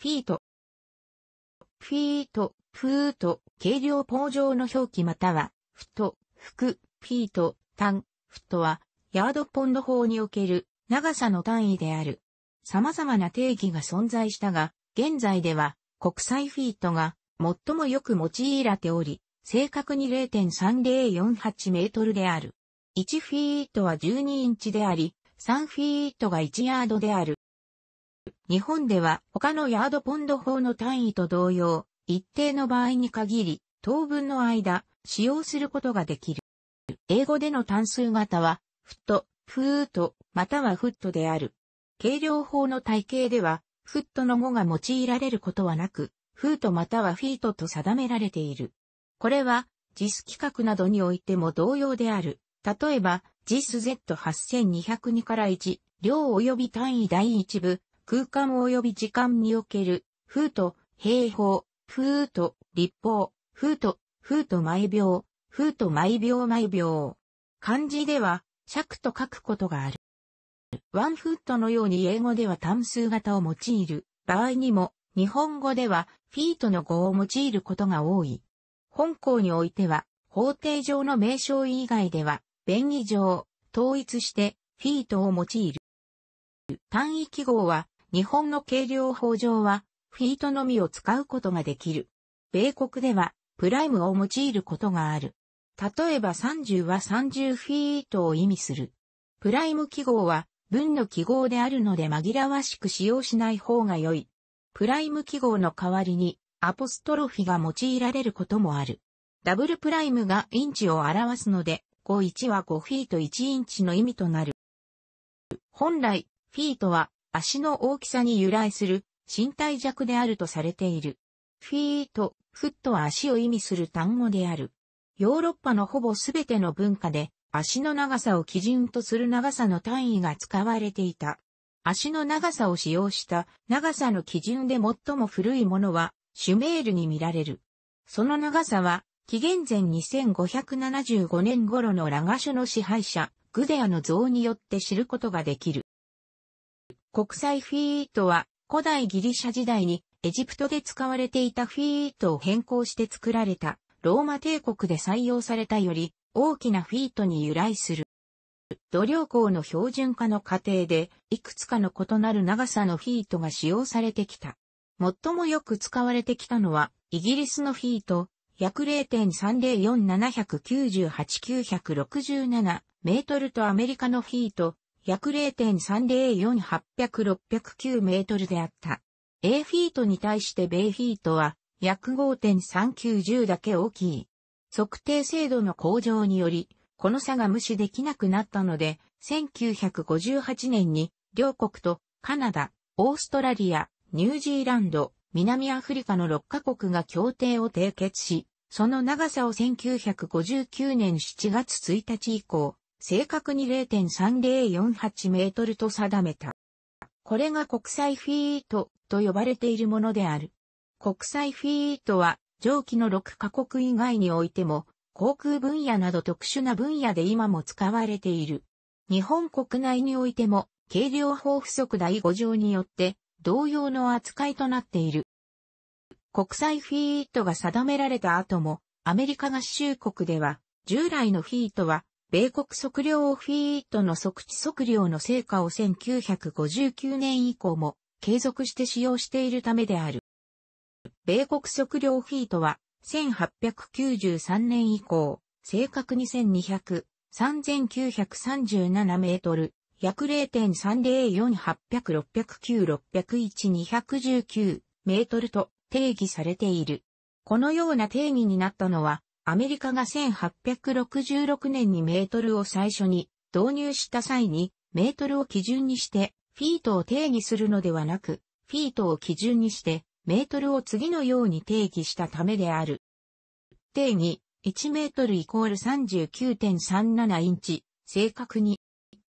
フィート。フィート、フート、軽量法上の表記または、フト、フク、フィート、タン、フットは、ヤードポンド法における長さの単位である。様々な定義が存在したが、現在では国際フィートが最もよく用いられており、正確に0.3048メートルである。1フィートは12インチであり、3フィートが1ヤードである。日本では他のヤードポンド法の単位と同様、一定の場合に限り、当分の間、使用することができる。英語での単数型は、フット、フート、またはフットである。計量法の体系では、フットの語が用いられることはなく、フートまたはフィートと定められている。これは、ジス規格などにおいても同様である。例えば、ジス Z8202 から1、量及び単位第1部、空間及び時間における、風と、平方、風と、立方、風と、風と毎秒、風と毎秒毎秒。漢字では、尺と書くことがある。ワンフットのように英語では単数型を用いる場合にも、日本語ではフィートの語を用いることが多い。本校においては、法定上の名称以外では、便宜上、統一してフィートを用いる。単位記号は、日本の軽量法上は、フィートのみを使うことができる。米国では、プライムを用いることがある。例えば30は30フィートを意味する。プライム記号は、文の記号であるので紛らわしく使用しない方が良い。プライム記号の代わりに、アポストロフィが用いられることもある。ダブルプライムがインチを表すので、51は5フィート1インチの意味となる。本来、フィートは足の大きさに由来する身体弱であるとされている。フィート、フットは足を意味する単語である。ヨーロッパのほぼすべての文化で足の長さを基準とする長さの単位が使われていた。足の長さを使用した長さの基準で最も古いものはシュメールに見られる。その長さは紀元前2575年頃のラガシュの支配者、グデアの像によって知ることができる。国際フィートは古代ギリシャ時代にエジプトで使われていたフィートを変更して作られたローマ帝国で採用されたより大きなフィートに由来する。土量工の標準化の過程でいくつかの異なる長さのフィートが使用されてきた。最もよく使われてきたのはイギリスのフィート約0 3 0 4 7 9 8 9 6 7メートルとアメリカのフィート約0 3 0 4 8 6 0 9メートルであった。A フィートに対して B フィートは約5.3910だけ大きい。測定精度の向上により、この差が無視できなくなったので、1958年に両国とカナダ、オーストラリア、ニュージーランド、南アフリカの6カ国が協定を締結し、その長さを1959年7月1日以降、正確に0.3048メートルと定めた。これが国際フィートと呼ばれているものである。国際フィートは上記の6カ国以外においても航空分野など特殊な分野で今も使われている。日本国内においても軽量法不足第5条によって同様の扱いとなっている。国際フィートが定められた後もアメリカ合衆国では従来のフィートは米国測量オフィートの測地測量の成果を1959年以降も継続して使用しているためである。米国測量フィートは1893年以降、正確に1200、3937メートル、約0.304800609601-219メートルと定義されている。このような定義になったのは、アメリカが1866年にメートルを最初に導入した際に、メートルを基準にして、フィートを定義するのではなく、フィートを基準にして、メートルを次のように定義したためである。定義、1メートルイコール39.37インチ、正確に、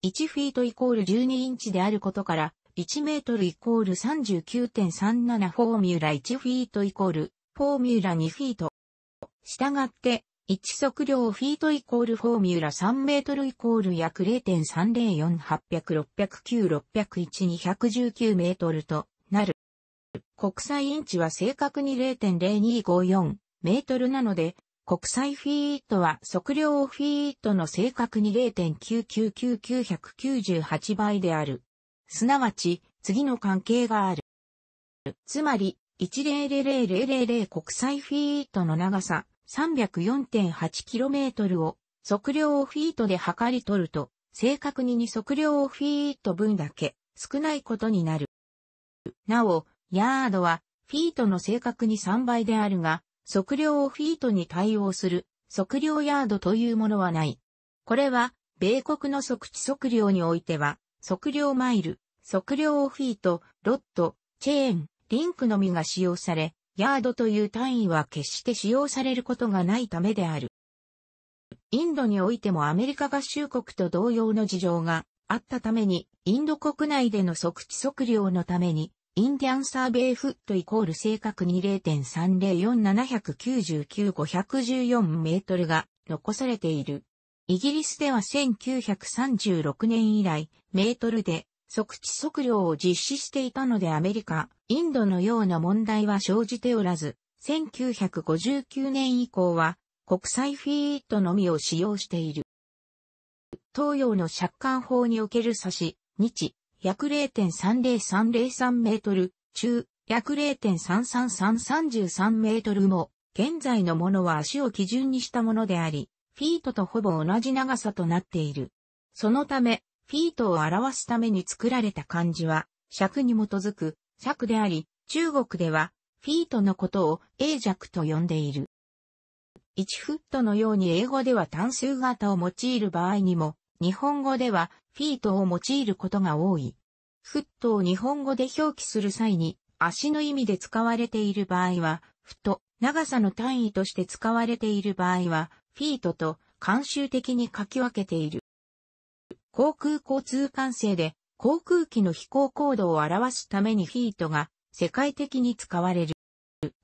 1フィートイコール12インチであることから、1メートルイコール39.37フォーミュラ1フィートイコール、フォーミュラ2フィートしたがって、一測量フィートイコールフォーミュラ3メートルイコール約0.304800609601-219メートルとなる。国際インチは正確に0.0254メートルなので、国際フィートは測量フィートの正確に0.999998倍である。すなわち、次の関係がある。つまり、1000000国際フィートの長さ、304.8km を測量をフィートで測り取ると、正確にに測量をフィート分だけ少ないことになる。なお、ヤードはフィートの正確に3倍であるが、測量をフィートに対応する測量ヤードというものはない。これは、米国の測地測量においては、測量マイル、測量フィート、ロット、チェーン、リンクのみが使用され、ヤードという単位は決して使用されることがないためである。インドにおいてもアメリカ合衆国と同様の事情があったために、インド国内での測地測量のために、インディアンサーベイフットイコール正確に0.304799-514メートルが残されている。イギリスでは1936年以来、メートルで即地測量を実施していたのでアメリカ、インドのような問題は生じておらず、1959年以降は国際フィートのみを使用している。東洋の借款法における差し、日、約0.30303メートル、中、約0.33333メートルも、現在のものは足を基準にしたものであり、フィートとほぼ同じ長さとなっている。そのため、フィートを表すために作られた漢字は、尺に基づく、尺であり、中国では、フィートのことを英尺と呼んでいる。1フットのように英語では単数型を用いる場合にも、日本語ではフィートを用いることが多い。フットを日本語で表記する際に、足の意味で使われている場合は、フット、長さの単位として使われている場合は、フィートと慣習的に書き分けている。航空交通管制で航空機の飛行高度を表すためにフィートが世界的に使われる。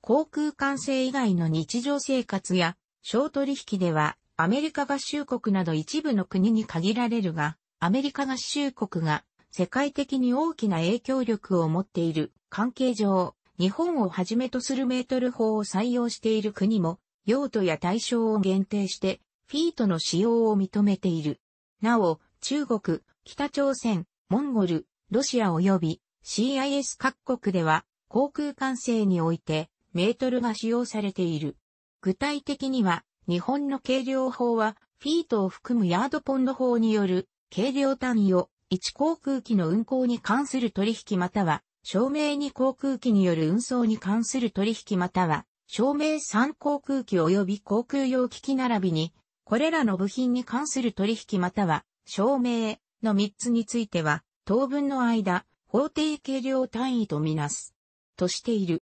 航空管制以外の日常生活や商取引ではアメリカ合衆国など一部の国に限られるが、アメリカ合衆国が世界的に大きな影響力を持っている関係上、日本をはじめとするメートル法を採用している国も、用途や対象を限定して、フィートの使用を認めている。なお、中国、北朝鮮、モンゴル、ロシア及び CIS 各国では航空管制においてメートルが使用されている。具体的には日本の計量法はフィートを含むヤードポンド法による計量単位を1航空機の運航に関する取引または証明に航空機による運送に関する取引または証明3航空機及び航空用機器並びにこれらの部品に関する取引または証明の3つについては、当分の間、法定計量単位とみなす。としている。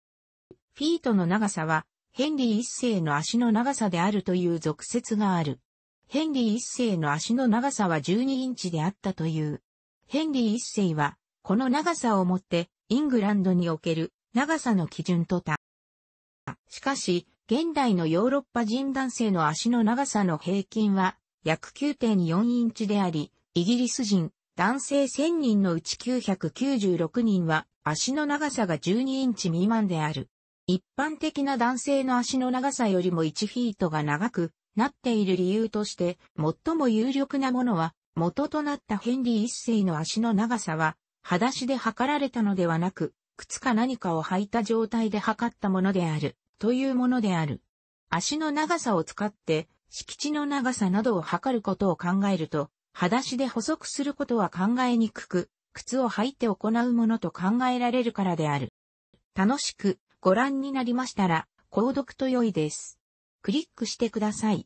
フィートの長さは、ヘンリー一世の足の長さであるという俗説がある。ヘンリー一世の足の長さは12インチであったという。ヘンリー一世は、この長さをもって、イングランドにおける長さの基準とた。しかし、現代のヨーロッパ人男性の足の長さの平均は約9.4インチであり、イギリス人、男性1000人のうち996人は足の長さが12インチ未満である。一般的な男性の足の長さよりも1フィートが長くなっている理由として、最も有力なものは、元となったヘンリー一世の足の長さは、裸足で測られたのではなく、靴か何かを履いた状態で測ったものである、というものである。足の長さを使って、敷地の長さなどを測ることを考えると、裸足で補足することは考えにくく、靴を履いて行うものと考えられるからである。楽しくご覧になりましたら、購読と良いです。クリックしてください。